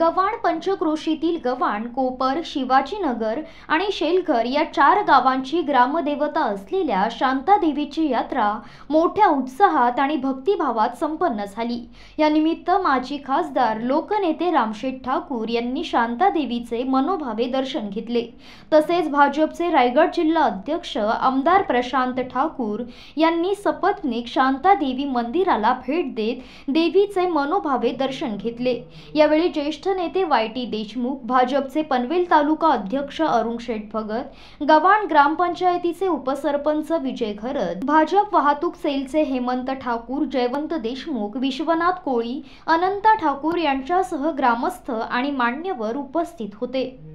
गवाण पंचक्रोशीतील गव्हाण कोपर शिवाजीनगर आणि शेलघर या चार गावांची ग्रामदेवता असलेल्या शांतादेवीची यात्रा मोठ्या उत्साहात आणि भक्तिभावात संपन्न झाली या निमित्त माजी खासदार लोकनेते रामशेठ ठाकूर यांनी शांतादेवीचे मनोभावे दर्शन घेतले तसेच भाजपचे रायगड जिल्हा अध्यक्ष आमदार प्रशांत ठाकूर यांनी सपत्नीक शांतादेवी मंदिराला भेट देत देवीचे मनोभावे दर्शन घेतले यावेळी ज्येष्ठ ज्येष्ठ नेते वाय टी देशमुख भाजपचे पनवेल तालुका अध्यक्ष अरुण शेठ भगत गव्हाण ग्रामपंचायतीचे उपसरपंच विजय घरत भाजप वाहतूक सेलचे हेमंत ठाकूर जयवंत देशमुख विश्वनाथ कोळी अनंता ठाकूर यांच्यासह ग्रामस्थ आणि मान्यवर उपस्थित होते